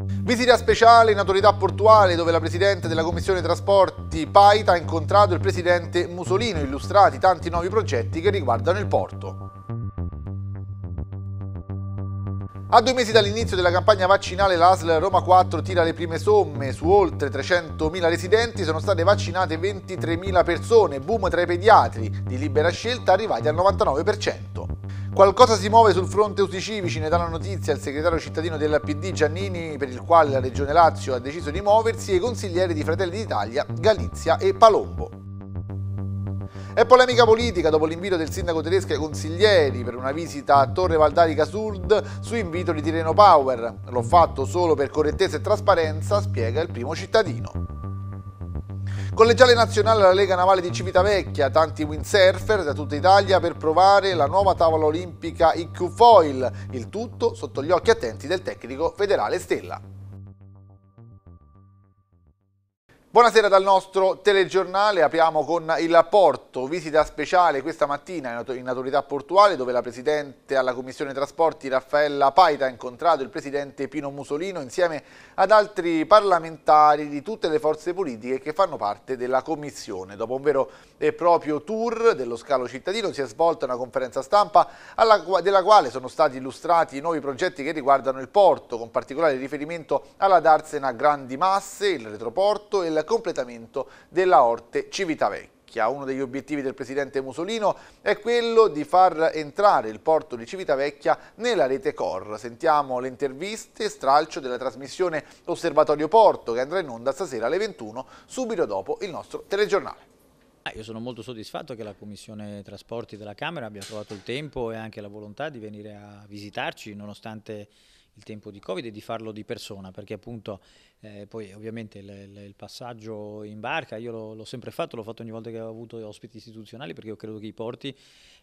Visita speciale in autorità portuale dove la Presidente della Commissione Trasporti Paita ha incontrato il Presidente Musolino illustrati tanti nuovi progetti che riguardano il porto. A due mesi dall'inizio della campagna vaccinale l'ASL Roma 4 tira le prime somme, su oltre 300.000 residenti sono state vaccinate 23.000 persone, boom tra i pediatri, di libera scelta arrivati al 99%. Qualcosa si muove sul fronte usi civici, ne dà la notizia il segretario cittadino della PD Giannini, per il quale la Regione Lazio ha deciso di muoversi, e i consiglieri di Fratelli d'Italia, Galizia e Palombo. È polemica politica dopo l'invito del sindaco tedesco ai consiglieri per una visita a Torre Valdarica Sud su invito di Tireno Power. L'ho fatto solo per correttezza e trasparenza, spiega il primo cittadino. Collegiale nazionale alla Lega Navale di Civitavecchia, tanti windsurfer da tutta Italia per provare la nuova tavola olimpica IQ Foil, il tutto sotto gli occhi attenti del tecnico federale Stella. Buonasera dal nostro telegiornale, apriamo con il porto, visita speciale questa mattina in autorità portuale dove la Presidente alla Commissione Trasporti Raffaella Paita ha incontrato il Presidente Pino Musolino insieme ad altri parlamentari di tutte le forze politiche che fanno parte della Commissione. Dopo un vero e proprio tour dello scalo cittadino si è svolta una conferenza stampa alla, della quale sono stati illustrati i nuovi progetti che riguardano il porto con particolare riferimento alla Darsena Grandi Masse, il retroporto e il completamento della Orte Civitavecchia. Uno degli obiettivi del presidente Musolino è quello di far entrare il porto di Civitavecchia nella rete COR. Sentiamo le interviste, stralcio della trasmissione Osservatorio Porto che andrà in onda stasera alle 21 subito dopo il nostro telegiornale. Ah, io sono molto soddisfatto che la Commissione Trasporti della Camera abbia trovato il tempo e anche la volontà di venire a visitarci nonostante il tempo di Covid e di farlo di persona perché appunto eh, poi ovviamente il, il, il, passaggio in barca, io l'ho, l'ho, sempre fatto, l'ho fatto ogni volta che ho avuto ospiti istituzionali perché io credo che i porti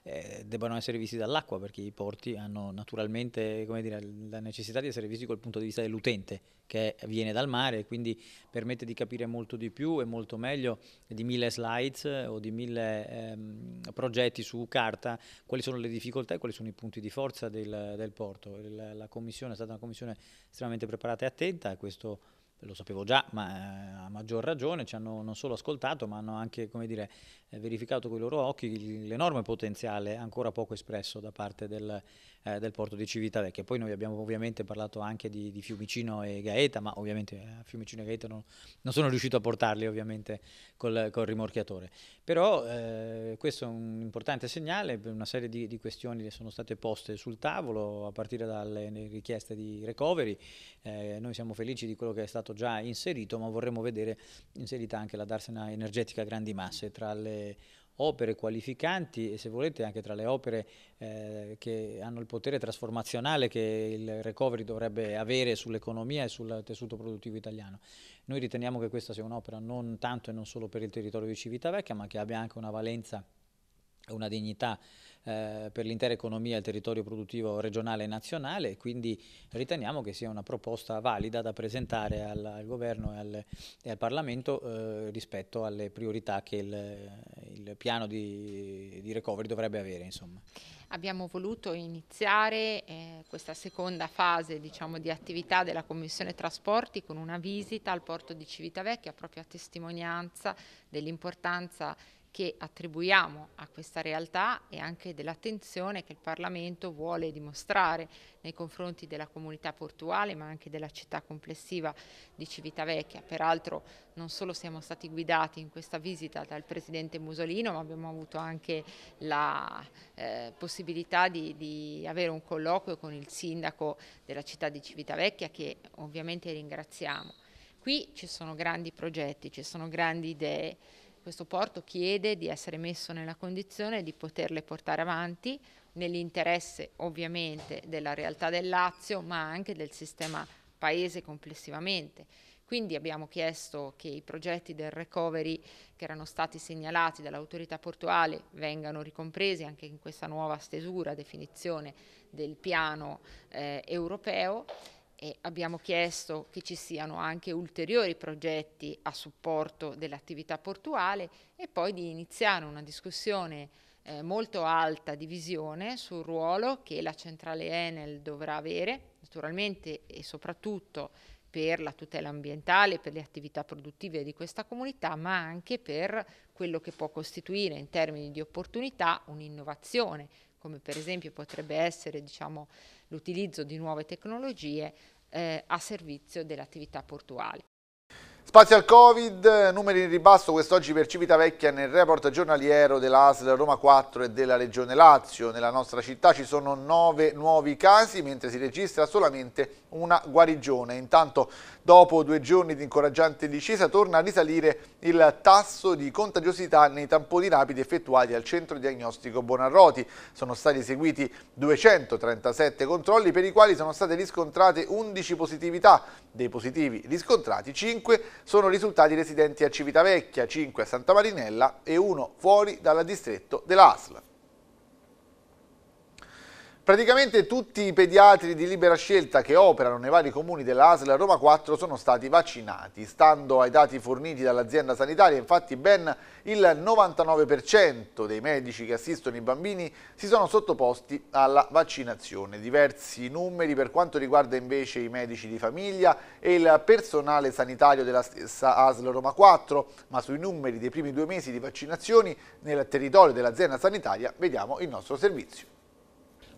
eh, debbano essere visti dall'acqua perché i porti hanno naturalmente dire, la necessità di essere visti dal punto di vista dell'utente che viene dal mare e quindi permette di capire molto di più e molto meglio di mille slides eh, o di mille ehm, progetti su carta quali sono le difficoltà e quali sono i punti di forza del, del porto. Il, la commissione è stata una commissione estremamente preparata e attenta a questo lo sapevo già, ma eh, a maggior ragione ci hanno non solo ascoltato, ma hanno anche dire, eh, verificato con i loro occhi l'enorme potenziale ancora poco espresso da parte del, eh, del porto di Civitavecchia. Poi noi abbiamo ovviamente parlato anche di, di Fiumicino e Gaeta, ma ovviamente a eh, Fiumicino e Gaeta non, non, sono riuscito a portarli ovviamente col, col rimorchiatore. Però eh, questo è un importante segnale, una serie di, di, questioni che sono state poste sul tavolo a partire dalle richieste di recovery. Eh, noi siamo felici di quello che è stato già inserito, ma vorremmo vedere inserita anche la darsena energetica grandi masse tra le opere qualificanti e se volete anche tra le opere eh, che hanno il potere trasformazionale che il recovery dovrebbe avere sull'economia e sul tessuto produttivo italiano. Noi riteniamo che questa sia un'opera non tanto e non solo per il territorio di Civitavecchia ma che abbia anche una valenza e una dignità eh, per l'intera economia e il territorio produttivo regionale e nazionale e quindi riteniamo che sia una proposta valida da presentare al, al governo e al, e al Parlamento eh, rispetto alle priorità che il, il piano di, di, recovery dovrebbe avere. Insomma. Abbiamo voluto iniziare eh, questa seconda fase diciamo, di attività della Commissione Trasporti con una visita al porto di Civitavecchia proprio a testimonianza dell'importanza che attribuiamo a questa realtà e anche dell'attenzione che il Parlamento vuole dimostrare nei confronti della comunità portuale ma anche della città complessiva di Civitavecchia. Peraltro non solo siamo stati guidati in questa visita dal Presidente Musolino ma abbiamo avuto anche la eh, possibilità di, di avere un colloquio con il Sindaco della città di Civitavecchia che ovviamente ringraziamo. Qui ci sono grandi progetti, ci sono grandi idee, questo porto chiede di essere messo nella condizione di poterle portare avanti nell'interesse ovviamente della realtà del Lazio ma anche del sistema paese complessivamente. Quindi abbiamo chiesto che i progetti del recovery che erano stati segnalati dall'autorità portuale vengano ricompresi anche in questa nuova stesura, definizione del piano eh, europeo e abbiamo chiesto che ci siano anche ulteriori progetti a supporto dell'attività portuale e poi di iniziare una discussione eh, molto alta di visione sul ruolo che la centrale Enel dovrà avere, naturalmente e soprattutto per la tutela ambientale, per le attività produttive di questa comunità, ma anche per quello che può costituire in termini di opportunità un'innovazione, come per esempio potrebbe essere diciamo, l'utilizzo di nuove tecnologie eh, a servizio dell'attività portuale. Spazio al Covid, numeri in ribasso quest'oggi per Civitavecchia nel report giornaliero della ASL Roma 4 e della Regione Lazio. Nella nostra città ci sono nove nuovi casi, mentre si registra solamente una guarigione. Intanto Dopo due giorni di incoraggiante discesa torna a risalire il tasso di contagiosità nei tamponi rapidi effettuati al centro diagnostico Bonarroti. Sono stati eseguiti 237 controlli per i quali sono state riscontrate 11 positività. Dei positivi riscontrati 5 sono risultati residenti a Civitavecchia, 5 a Santa Marinella e 1 fuori dal distretto della Praticamente tutti i pediatri di libera scelta che operano nei vari comuni della Roma 4 sono stati vaccinati. Stando ai dati forniti dall'azienda sanitaria, infatti ben il 99% dei medici che assistono i bambini si sono sottoposti alla vaccinazione. Diversi numeri per quanto riguarda invece i medici di famiglia e il personale sanitario della stessa ASL Roma 4, ma sui numeri dei primi due mesi di vaccinazioni nel territorio dell'azienda sanitaria vediamo il nostro servizio.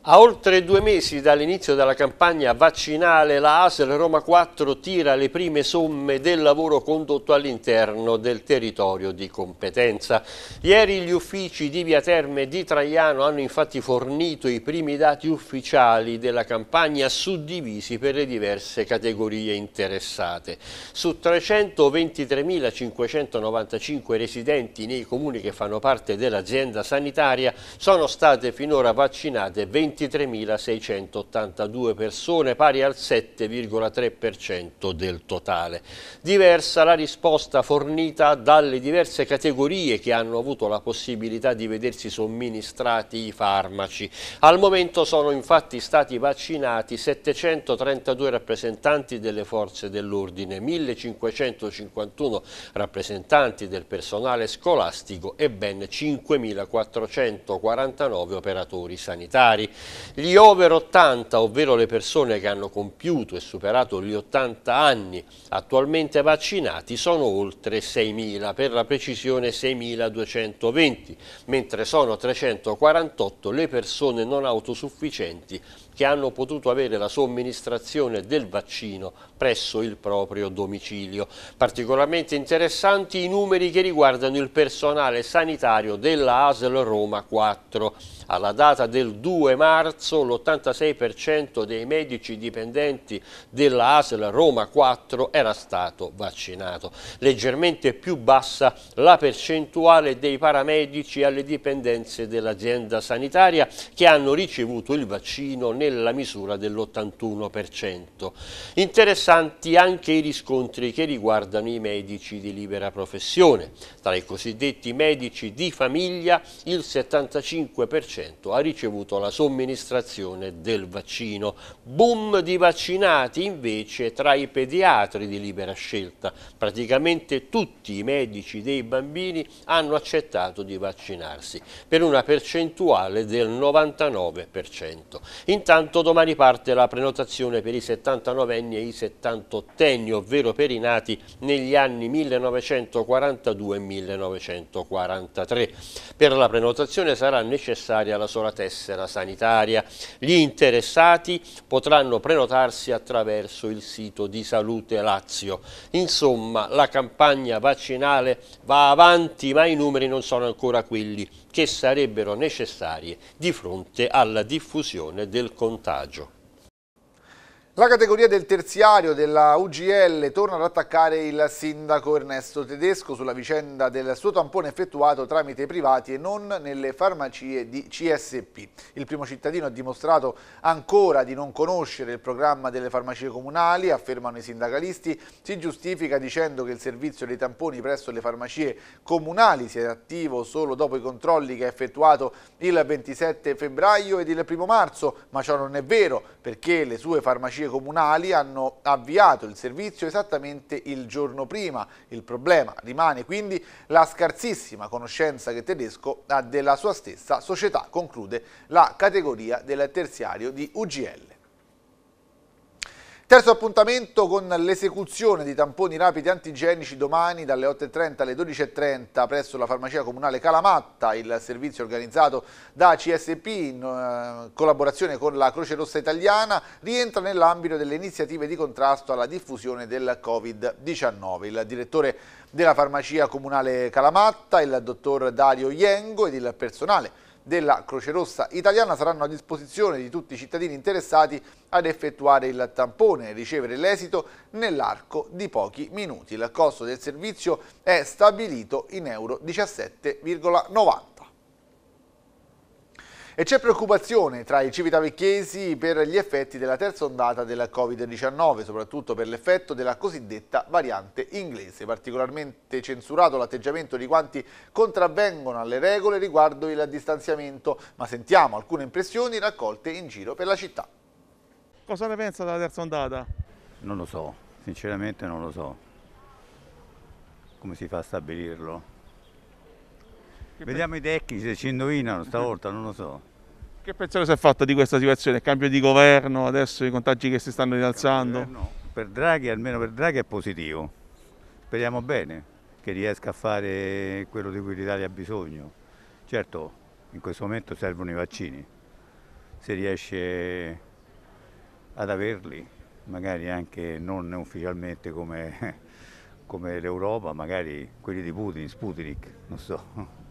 A oltre due mesi dall'inizio della campagna vaccinale, la ASL Roma 4 tira le prime somme del lavoro condotto all'interno del territorio di competenza. Ieri gli uffici di Via Terme e di Traiano hanno infatti fornito i primi dati ufficiali della campagna suddivisi per le diverse categorie interessate. Su 323.595 residenti nei comuni che fanno parte dell'azienda sanitaria sono state finora vaccinate 20 23.682 persone, pari al 7,3% del totale. Diversa la risposta fornita dalle diverse categorie che hanno avuto la possibilità di vedersi somministrati i farmaci. Al momento sono infatti stati vaccinati 732 rappresentanti delle forze dell'ordine, 1551 rappresentanti del personale scolastico e ben 5.449 operatori sanitari. Gli over 80, ovvero le persone che hanno compiuto e superato gli 80 anni attualmente vaccinati, sono oltre 6.000, per la precisione 6.220, mentre sono 348 le persone non autosufficienti che hanno potuto avere la somministrazione del vaccino presso il proprio domicilio. Particolarmente interessanti i numeri che riguardano il personale sanitario della ASL Roma 4. Alla data del 2 marzo l'86% dei medici dipendenti della ASL Roma 4 era stato vaccinato. Leggermente più bassa la percentuale dei paramedici alle dipendenze dell'azienda sanitaria che hanno ricevuto il vaccino nel nella misura dell'81%. Interessanti anche i riscontri che riguardano i medici di libera professione. Tra i cosiddetti medici di famiglia il 75% ha ricevuto la somministrazione del vaccino. Boom di vaccinati invece tra i pediatri di libera scelta. Praticamente tutti i medici dei bambini hanno accettato di vaccinarsi per una percentuale del 99%. Intanto Intanto domani parte la prenotazione per i 79enni e i 78enni, ovvero per i nati negli anni 1942 e 1943. Per la prenotazione sarà necessaria la sola tessera sanitaria. Gli interessati potranno prenotarsi attraverso il sito di Salute Lazio. Insomma, la campagna vaccinale va avanti, ma i numeri non sono ancora quelli che sarebbero necessari di fronte alla diffusione del Covid contagio. La categoria del terziario della UGL torna ad attaccare il sindaco Ernesto Tedesco sulla vicenda del suo tampone effettuato tramite i privati e non nelle farmacie di CSP. Il primo cittadino ha dimostrato ancora di non conoscere il programma delle farmacie comunali, affermano i sindacalisti, si giustifica dicendo che il servizio dei tamponi presso le farmacie comunali si è attivo solo dopo i controlli che ha effettuato il 27 febbraio ed il 1 marzo, ma ciò non è vero perché le sue farmacie amministrazioni comunali hanno avviato il servizio esattamente il giorno prima. Il problema rimane quindi la scarsissima conoscenza che Tedesco ha della sua stessa società, conclude la categoria del terziario di UGL. Terzo appuntamento con l'esecuzione di tamponi rapidi antigenici domani dalle 8.30 alle 12.30 presso la farmacia comunale Calamatta, il servizio organizzato da CSP in eh, collaborazione con la Croce Rossa Italiana, rientra nell'ambito delle iniziative di contrasto alla diffusione del Covid-19. Il direttore della farmacia comunale Calamatta, il dottor Dario Iengo ed il personale della Croce Rossa italiana saranno a disposizione di tutti i cittadini interessati ad effettuare il tampone e ricevere l'esito nell'arco di pochi minuti. Il costo del servizio è stabilito in euro 17,90. E c'è preoccupazione tra i civitavecchiesi per gli effetti della terza ondata del Covid-19, soprattutto per l'effetto della cosiddetta variante inglese. Particolarmente censurato l'atteggiamento di quanti contravvengono alle regole riguardo il distanziamento, ma sentiamo alcune impressioni raccolte in giro per la città. Cosa ne pensa della terza ondata? Non lo so, sinceramente non lo so. Come si fa a stabilirlo? Vediamo i tecnici se ci indovinano stavolta, non lo so. Che pensiero si è fatto di questa situazione? Cambio di governo, adesso i contagi che si stanno rialzando? No, per Draghi, almeno per Draghi è positivo. Speriamo bene che riesca a fare quello di cui l'Italia ha bisogno. Certo, in questo momento servono i vaccini. Se riesce ad averli, magari anche non ufficialmente come, come l'Europa, magari quelli di Putin, Sputnik, non so.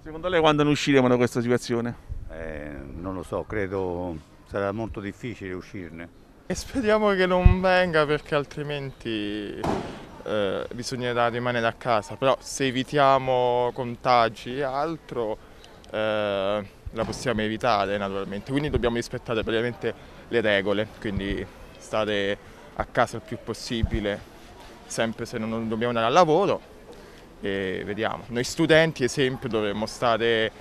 Secondo lei quando ne usciremo da questa situazione? eh, non lo so, credo sarà molto difficile uscirne. E speriamo che non venga perché altrimenti eh, bisognerà rimanere a casa, però se evitiamo contagi e altro eh, la possiamo evitare naturalmente, quindi dobbiamo rispettare praticamente le regole, quindi stare a casa il più possibile, sempre se non dobbiamo andare al lavoro e vediamo. Noi studenti esempio dovremmo stare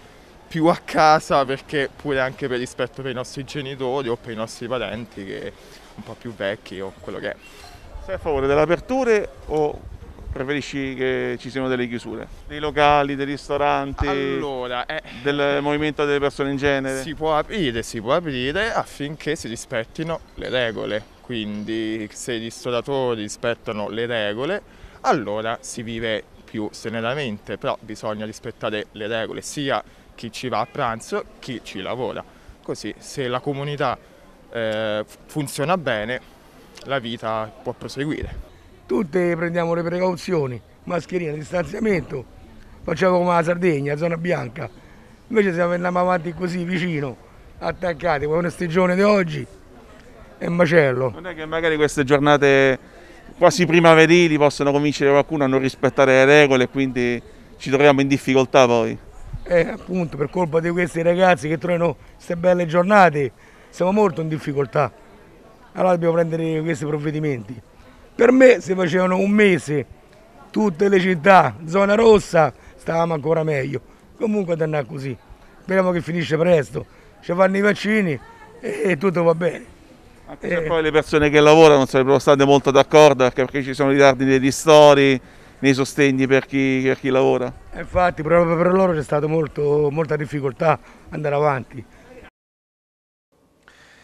più a casa perché pure anche per rispetto per i nostri genitori o per i nostri parenti che un po' più vecchi o quello che è. Sei a favore delle aperture o preferisci che ci siano delle chiusure? Dei locali, dei ristoranti, allora, eh, del movimento delle persone in genere? Si può aprire, si può aprire affinché si rispettino le regole, quindi se i ristoratori rispettano le regole allora si vive più serenamente, però bisogna rispettare le regole sia chi ci va a pranzo, chi ci lavora. Così se la comunità eh, funziona bene la vita può proseguire. Tutte prendiamo le precauzioni, mascherina, distanziamento, facciamo come la Sardegna, zona bianca. Invece se andiamo avanti così vicino, attaccati, come una stagione di oggi, è un macello. Non è che magari queste giornate quasi primaverili possono convincere qualcuno a non rispettare le regole e quindi ci troviamo in difficoltà poi eh, appunto per colpa di questi ragazzi che trovano queste belle giornate siamo molto in difficoltà allora dobbiamo prendere questi provvedimenti per me se facevano un mese tutte le città zona rossa stavamo ancora meglio comunque andrà così speriamo che finisce presto ci fanno i vaccini e, tutto va bene anche se eh, poi le persone che lavorano sarebbero state molto d'accordo perché ci sono i ritardi degli ristori nei sostegni per chi, per chi lavora? Eh, infatti proprio per loro c'è stata molta difficoltà andare avanti.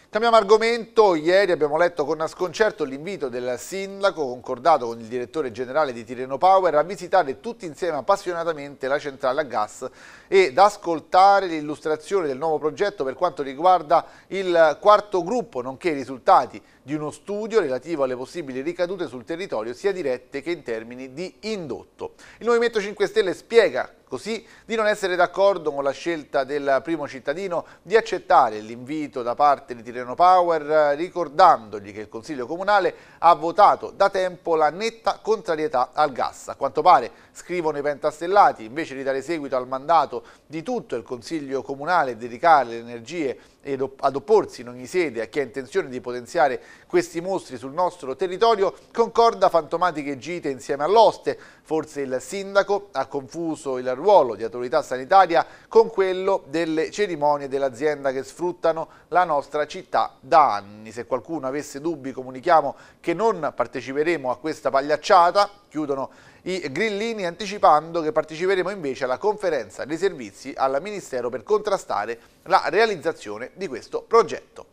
Cambiamo argomento, ieri abbiamo letto con sconcerto l'invito del sindaco concordato con il direttore generale di Tireno Power a visitare tutti insieme appassionatamente la centrale a gas ed ascoltare l'illustrazione del nuovo progetto per quanto riguarda il quarto gruppo, nonché i risultati di uno studio relativo alle possibili ricadute sul territorio sia dirette che in termini di indotto. Il Movimento 5 Stelle spiega così di non essere d'accordo con la scelta del primo cittadino di accettare l'invito da parte di Tireno Power ricordandogli che il Consiglio Comunale ha votato da tempo la netta contrarietà al gas. A quanto pare scrivono i pentastellati, invece di dare seguito al mandato di tutto il Consiglio Comunale e dedicare le energie ad opporsi in ogni sede a chi ha intenzione di potenziare questi mostri sul nostro territorio, concorda fantomatiche gite insieme all'oste. Forse il sindaco ha confuso il ruolo di autorità sanitaria con quello delle cerimonie dell'azienda che sfruttano la nostra città da anni. Se qualcuno avesse dubbi comunichiamo che non parteciperemo a questa pagliacciata, chiudono i grillini anticipando che parteciperemo invece alla conferenza dei servizi al Ministero per contrastare la realizzazione di questo progetto.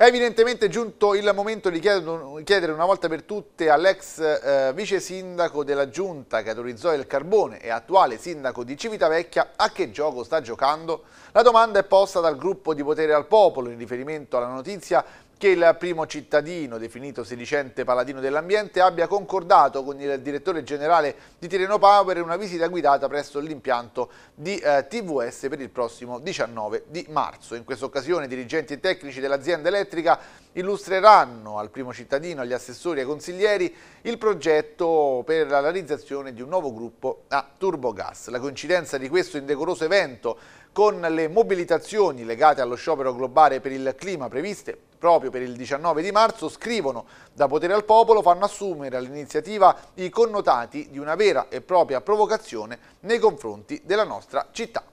È evidentemente giunto il momento di chiedere una volta per tutte all'ex eh, vice sindaco della giunta che autorizzò il carbone e attuale sindaco di Civitavecchia a che gioco sta giocando. La domanda è posta dal gruppo di potere al popolo in riferimento alla notizia che il primo cittadino, definito sedicente paladino dell'ambiente, abbia concordato con il direttore generale di Tireno Power una visita guidata presso l'impianto di eh, TVS per il prossimo 19 di marzo. In questa occasione i dirigenti e tecnici dell'azienda elettrica illustreranno al primo cittadino, agli assessori e ai consiglieri il progetto per la realizzazione di un nuovo gruppo a turbogas. La coincidenza di questo indecoroso evento con le mobilitazioni legate allo sciopero globale per il clima previste proprio per il 19 di marzo, scrivono da potere al popolo fanno assumere all'iniziativa i connotati di una vera e propria provocazione nei confronti della nostra città.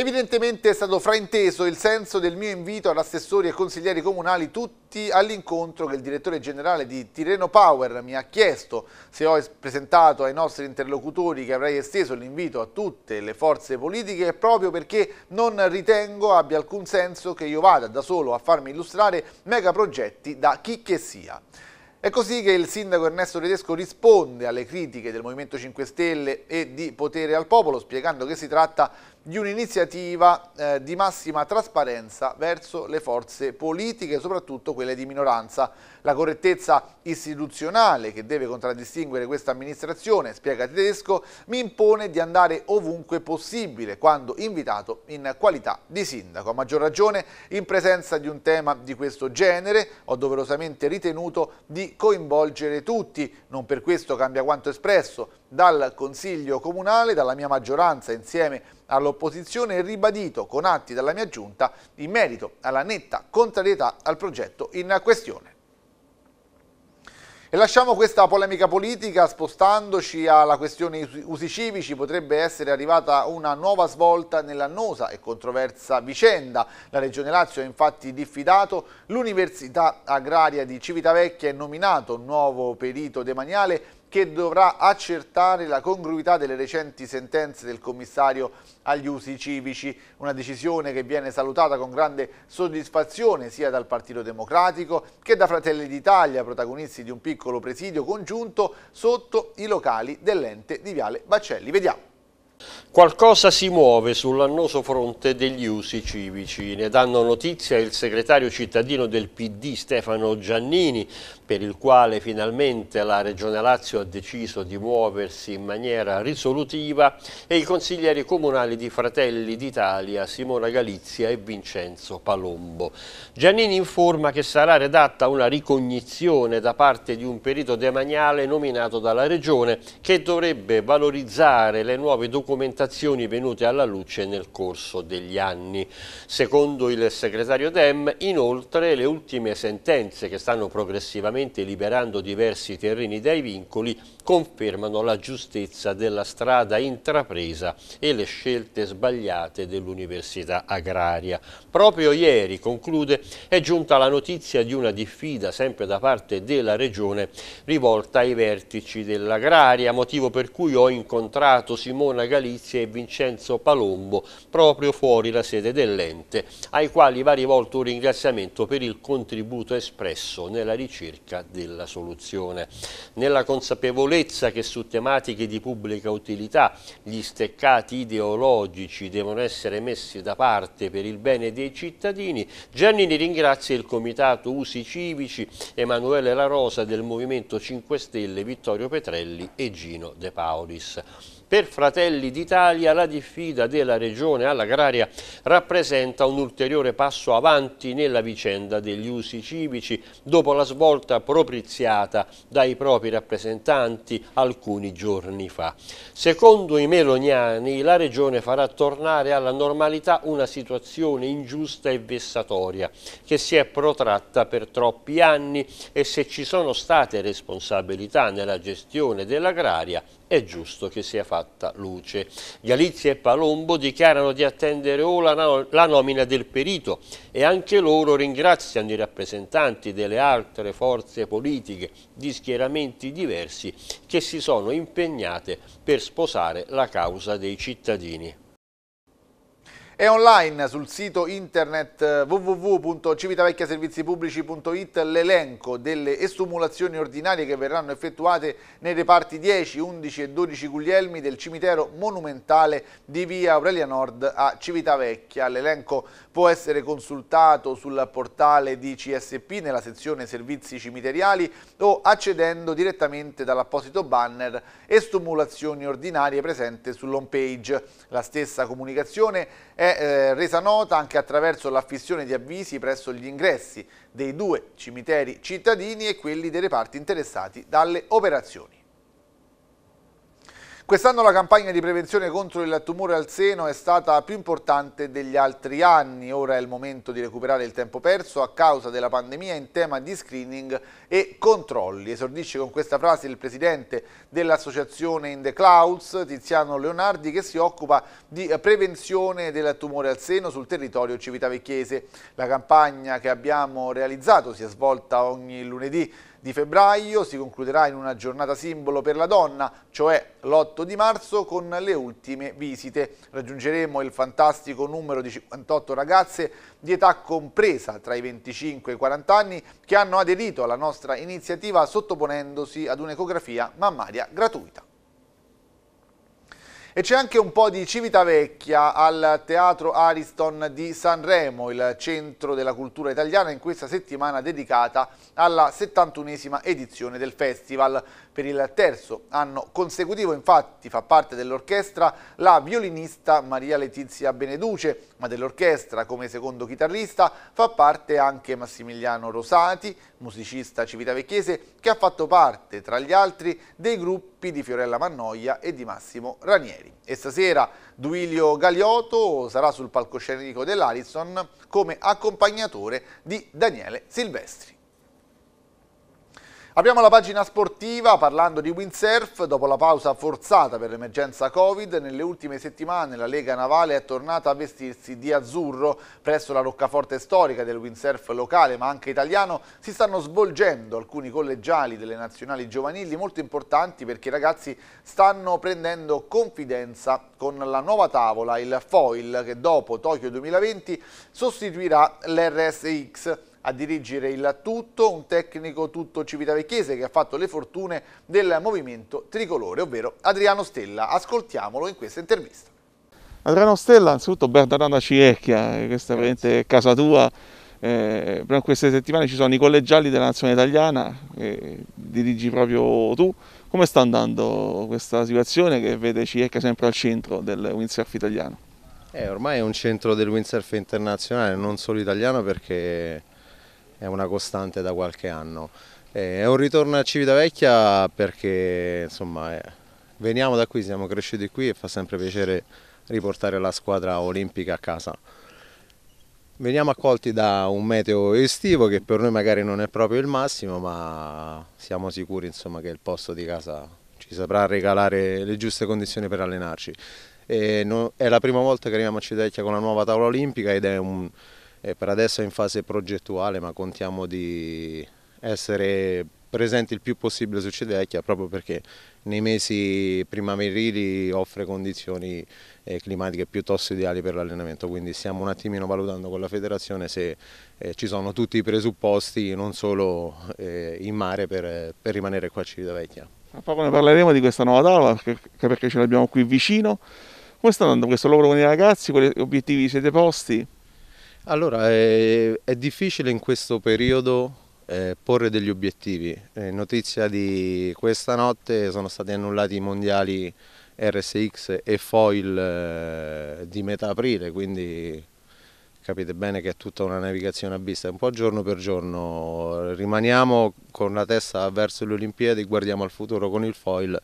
Evidentemente è stato frainteso il senso del mio invito ad assessori e consiglieri comunali tutti all'incontro che il direttore generale di Tireno Power mi ha chiesto se ho presentato ai nostri interlocutori che avrei esteso l'invito a tutte le forze politiche proprio perché non ritengo abbia alcun senso che io vada da solo a farmi illustrare megaprogetti da chi che sia. È così che il sindaco Ernesto Tedesco risponde alle critiche del Movimento 5 Stelle e di Potere al Popolo spiegando che si tratta di di un'iniziativa eh, di massima trasparenza verso le forze politiche, soprattutto quelle di minoranza. La correttezza istituzionale che deve contraddistinguere questa amministrazione, spiega Tedesco, mi impone di andare ovunque possibile quando invitato in qualità di sindaco. A maggior ragione in presenza di un tema di questo genere ho doverosamente ritenuto di coinvolgere tutti, non per questo cambia quanto espresso dal Consiglio Comunale, dalla mia maggioranza insieme a all'opposizione e ribadito con atti dalla mia giunta in merito alla netta contrarietà al progetto in questione. E lasciamo questa polemica politica spostandoci alla questione usi civici, potrebbe essere arrivata una nuova svolta nell'annosa e controversa vicenda. La Regione Lazio ha infatti diffidato l'Università Agraria di Civitavecchia e nominato nuovo perito demaniale che dovrà accertare la congruità delle recenti sentenze del commissario agli usi civici, una decisione che viene salutata con grande soddisfazione sia dal Partito Democratico che da Fratelli d'Italia, protagonisti di un piccolo presidio congiunto sotto i locali dell'ente di Viale Baccelli. Vediamo. Qualcosa si muove sull'annoso fronte degli usi civici. Ne danno notizia il segretario cittadino del PD Stefano Giannini, per il quale finalmente la Regione Lazio ha deciso di muoversi in maniera risolutiva, e i consiglieri comunali di Fratelli d'Italia Simona Galizia e Vincenzo Palombo. Giannini informa che sarà redatta una ricognizione da parte di un perito demaniale nominato dalla Regione che dovrebbe valorizzare le nuove documentazioni documentazioni venute alla luce nel corso degli anni. Secondo il segretario Dem, inoltre, le ultime sentenze che stanno progressivamente liberando diversi terreni dai vincoli confermano la giustezza della strada intrapresa e le scelte sbagliate dell'università agraria. Proprio ieri, conclude, è giunta la notizia di una diffida sempre da parte della regione rivolta ai vertici dell'agraria, motivo per cui ho incontrato Simona Gallini Galizia e Vincenzo Palombo proprio fuori la sede dell'ente, ai quali va rivolto un ringraziamento per il contributo espresso nella ricerca della soluzione. Nella consapevolezza che su tematiche di pubblica utilità gli steccati ideologici devono essere messi da parte per il bene dei cittadini, Giannini ringrazia il Comitato Usi Civici, Emanuele La Rosa del Movimento 5 Stelle, Vittorio Petrelli e Gino De Paulis. Per Fratelli Fratelli d'Italia la diffida della Regione all'agraria rappresenta un ulteriore passo avanti nella vicenda degli usi civici dopo la svolta propriziata dai propri rappresentanti alcuni giorni fa. Secondo i meloniani la Regione farà tornare alla normalità una situazione ingiusta e vessatoria che si è protratta per troppi anni e se ci sono state responsabilità nella gestione dell'agraria è giusto che sia fatta luce. Galizia e Palombo dichiarano di attendere ora no la nomina del perito e anche loro ringraziano i rappresentanti delle altre forze politiche di schieramenti diversi che si sono impegnate per sposare la causa dei cittadini. È online sul sito internet eh, www.civitavecchiaservizipubblici.it l'elenco delle esumulazioni ordinarie che verranno effettuate nei reparti 10, 11 e 12 Guglielmi del cimitero monumentale di via Aurelia Nord a Civitavecchia. L'elenco può essere consultato sul portale di CSP nella sezione servizi cimiteriali o accedendo direttamente dall'apposito banner estumulazioni ordinarie presente sull'home page. La stessa comunicazione è eh, resa nota anche attraverso l'affissione di avvisi presso gli ingressi dei due cimiteri cittadini e quelli dei reparti interessati dalle operazioni. Quest'anno la campagna di prevenzione contro il tumore al seno è stata più importante degli altri anni. Ora è il momento di recuperare il tempo perso a causa della pandemia in tema di screening e controlli. Esordisce con questa frase il presidente dell'associazione In The Clouds, Tiziano Leonardi, che si occupa di prevenzione del tumore al seno sul territorio civitavecchiese. La campagna che abbiamo realizzato si è svolta ogni lunedì di febbraio si concluderà in una giornata simbolo per la donna, cioè l'8 di marzo con le ultime visite. Raggiungeremo il fantastico numero di 58 ragazze di età compresa tra i 25 e i 40 anni che hanno aderito alla nostra iniziativa sottoponendosi ad un'ecografia mammaria gratuita. E c'è anche un po' di Civitavecchia al Teatro Ariston di Sanremo, il centro della cultura italiana in questa settimana dedicata alla 71esima edizione del festival. Per il terzo anno consecutivo infatti fa parte dell'orchestra la violinista Maria Letizia Beneduce, ma dell'orchestra come secondo chitarrista fa parte anche Massimiliano Rosati, musicista civitavecchiese che ha fatto parte tra gli altri dei gruppi di Fiorella Mannoia e di Massimo Ranieri. E stasera Duilio Galioto sarà sul palcoscenico dell'Arison come accompagnatore di Daniele Silvestri. Apriamo la pagina sportiva parlando di windsurf. Dopo la pausa forzata per l'emergenza Covid, nelle ultime settimane la Lega Navale è tornata a vestirsi di azzurro. Presso la roccaforte storica del windsurf locale, ma anche italiano, si stanno svolgendo alcuni collegiali delle nazionali giovanili molto importanti perché i ragazzi stanno prendendo confidenza con la nuova tavola, il foil, che dopo Tokyo 2020 sostituirà l'RSX a dirigere il tutto, un tecnico tutto civitavecchiese che ha fatto le fortune del movimento tricolore, ovvero Adriano Stella. Ascoltiamolo in questa intervista. Adriano Stella, anzitutto Bertanana Cirecchia, eh, questa è veramente casa tua. Eh, però in queste settimane ci sono i collegiali della Nazione Italiana, eh, dirigi proprio tu. Come sta andando questa situazione che vede Cirecchia sempre al centro del windsurf italiano? Eh, ormai è un centro del windsurf internazionale, non solo italiano perché è una costante da qualche anno. Eh, è un ritorno a Civitavecchia perché insomma, è... Eh, veniamo da qui, siamo cresciuti qui e fa sempre piacere riportare la squadra olimpica a casa. Veniamo accolti da un meteo estivo che per noi magari non è proprio il massimo, ma siamo sicuri insomma, che il posto di casa ci saprà regalare le giuste condizioni per allenarci. No, è la prima volta che arriviamo a Civitavecchia con la nuova tavola olimpica ed è un, e eh, per adesso è in fase progettuale ma contiamo di essere presenti il più possibile su Cedecchia proprio perché nei mesi primaverili offre condizioni eh, climatiche piuttosto ideali per l'allenamento, quindi stiamo un attimino valutando con la federazione se eh, ci sono tutti i presupposti non solo in mare per, rimanere qua a Civitavecchia. Proprio ne parleremo di questa nuova tavola perché ce l'abbiamo qui vicino. Come sta andando questo lavoro con i ragazzi, quali obiettivi siete posti? Allora, è, è, difficile in questo periodo eh, porre degli obiettivi. Eh, notizia di questa notte sono stati annullati i mondiali RSX e foil eh, di metà aprile, quindi capite bene che è tutta una navigazione a vista, un po' giorno per giorno. Rimaniamo con la testa verso le Olimpiadi, guardiamo al futuro con il foil,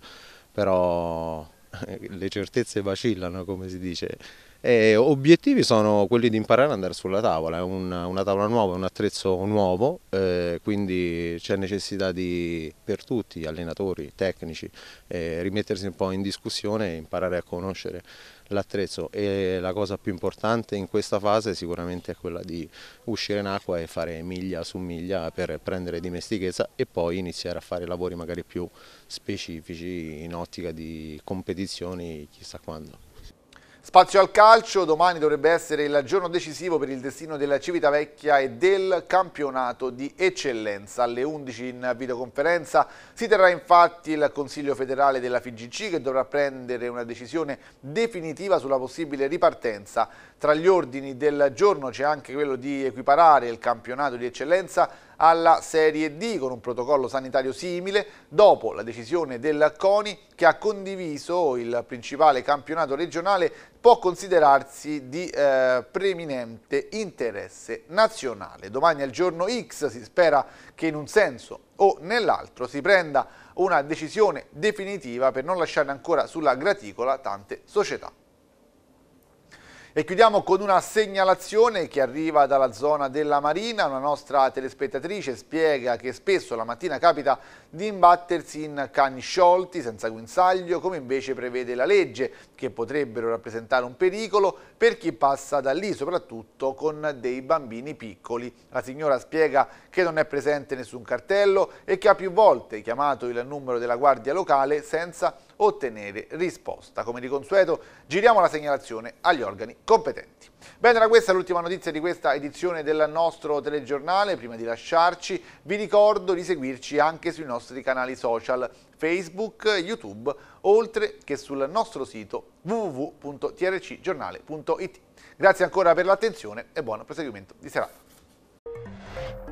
però eh, le certezze vacillano, come si dice. E eh, obiettivi sono quelli di imparare ad andare sulla tavola, è una, una tavola nuova, è un attrezzo nuovo, eh, quindi c'è necessità di, per tutti, allenatori, tecnici, eh, rimettersi un po' in discussione e imparare a conoscere l'attrezzo e la cosa più importante in questa fase sicuramente è quella di uscire in acqua e fare miglia su miglia per prendere dimestichezza e poi iniziare a fare lavori magari più specifici in ottica di competizioni chissà quando. Spazio al calcio, domani dovrebbe essere il giorno decisivo per il destino della Civitavecchia e del campionato di eccellenza. Alle 11 in videoconferenza si terrà infatti il Consiglio federale della FIGC che dovrà prendere una decisione definitiva sulla possibile ripartenza tra gli ordini del giorno c'è anche quello di equiparare il campionato di eccellenza alla Serie D con un protocollo sanitario simile dopo la decisione del CONI che ha condiviso il principale campionato regionale può considerarsi di eh, preeminente interesse nazionale. Domani è il giorno X si spera che in un senso o nell'altro si prenda una decisione definitiva per non lasciare ancora sulla graticola tante società. E chiudiamo con una segnalazione che arriva dalla zona della Marina. Una nostra telespettatrice spiega che spesso la mattina capita di imbattersi in cani sciolti senza guinzaglio come invece prevede la legge che potrebbero rappresentare un pericolo per chi passa da lì soprattutto con dei bambini piccoli. La signora spiega che non è presente nessun cartello e che ha più volte chiamato il numero della guardia locale senza ottenere risposta. Come di consueto giriamo la segnalazione agli organi competenti. Bene, era questa l'ultima notizia di questa edizione del nostro telegiornale. Prima di lasciarci, vi ricordo di seguirci anche sui nostri canali social Facebook, YouTube, oltre che sul nostro sito www.trcgiornale.it. Grazie ancora per l'attenzione e buon proseguimento di serata.